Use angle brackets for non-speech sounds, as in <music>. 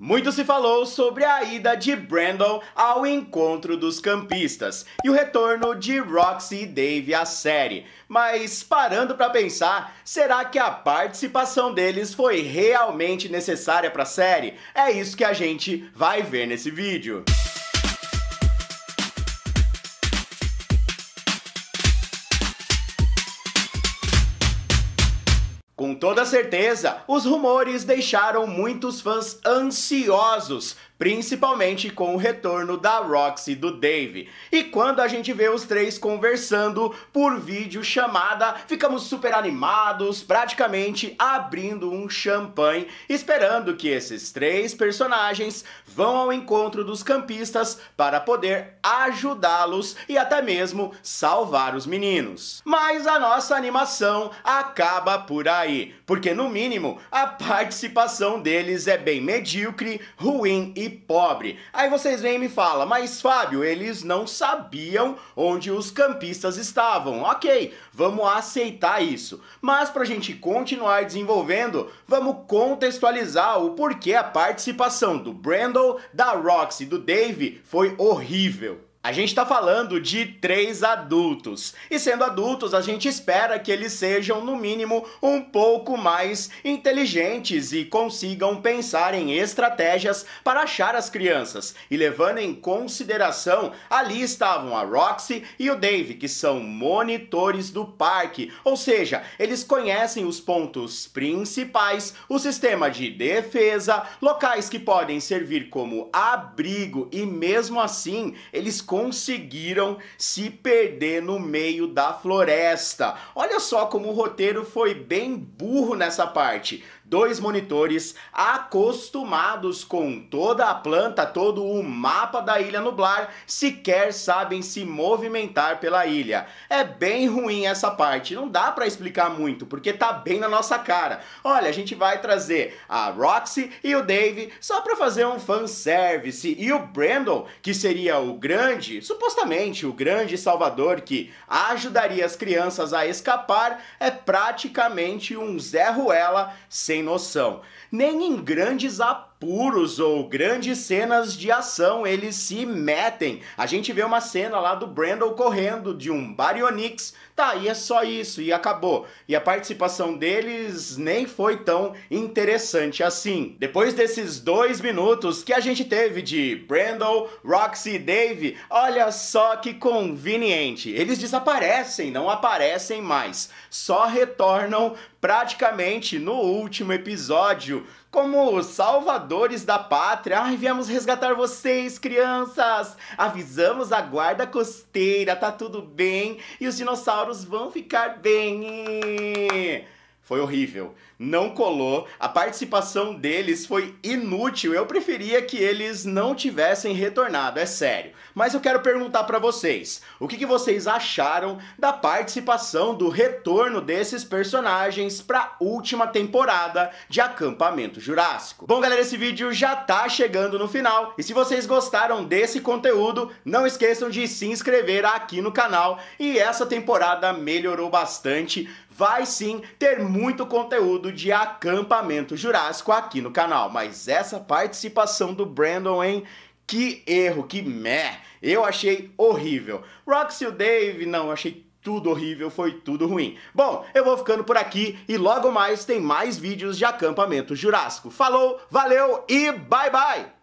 Muito se falou sobre a ida de Brandon ao encontro dos campistas e o retorno de Roxy e Dave à série. Mas parando para pensar, será que a participação deles foi realmente necessária para a série? É isso que a gente vai ver nesse vídeo. Música Com toda certeza, os rumores deixaram muitos fãs ansiosos principalmente com o retorno da Roxy e do Dave. E quando a gente vê os três conversando por vídeo chamada, ficamos super animados, praticamente abrindo um champanhe, esperando que esses três personagens vão ao encontro dos campistas para poder ajudá-los e até mesmo salvar os meninos. Mas a nossa animação acaba por aí, porque no mínimo a <laughs> participação deles é bem medíocre, ruim e pobre. Aí vocês vêm e me falam, mas Fábio, eles não sabiam onde os campistas estavam. Ok, vamos aceitar isso. Mas para a gente continuar desenvolvendo, vamos contextualizar o porquê a participação do Brandon, da Roxy e do Dave foi horrível. A gente está falando de três adultos. E sendo adultos, a gente espera que eles sejam, no mínimo, um pouco mais inteligentes e consigam pensar em estratégias para achar as crianças. E levando em consideração, ali estavam a Roxy e o Dave, que são monitores do parque. Ou seja, eles conhecem os pontos principais, o sistema de defesa, locais que podem servir como abrigo e mesmo assim, eles conseguiram se perder no meio da floresta. Olha só como o roteiro foi bem burro nessa parte dois monitores acostumados com toda a planta, todo o mapa da ilha nublar, sequer sabem se movimentar pela ilha. É bem ruim essa parte, não dá para explicar muito, porque tá bem na nossa cara. Olha, a gente vai trazer a Roxy e o Dave só para fazer um fanservice e o Brandon, que seria o grande, supostamente o grande salvador que ajudaria as crianças a escapar, é praticamente um Zé Ruela sem sem noção, nem em grandes apostas apuros ou grandes cenas de ação, eles se metem. A gente vê uma cena lá do Brandon correndo de um Baryonyx, tá, e é só isso, e acabou. E a participação deles nem foi tão interessante assim. Depois desses dois minutos que a gente teve de Brandon, Roxy e Dave, olha só que conveniente. Eles desaparecem, não aparecem mais. Só retornam praticamente no último episódio como salvadores da pátria. Ai, viemos resgatar vocês, crianças! Avisamos a guarda costeira, tá tudo bem e os dinossauros vão ficar bem. Foi horrível. Não colou. A participação deles foi inútil. Eu preferia que eles não tivessem retornado, é sério. Mas eu quero perguntar para vocês: o que, que, vocês acharam da participação, do retorno desses personagens pra última temporada de Acampamento Jurássico? Bom, galera, esse vídeo já tá chegando no final. E se vocês gostaram desse conteúdo, não esqueçam de se inscrever aqui no canal. E essa temporada melhorou bastante vai sim ter muito conteúdo de acampamento jurássico aqui no canal, mas essa participação do Brandon hein? que erro, que meh, eu achei horrível. Roxy o Dave, não, achei tudo horrível, foi tudo ruim. Bom, eu vou ficando por aqui e logo mais tem mais vídeos de acampamento jurássico. Falou, valeu e bye bye!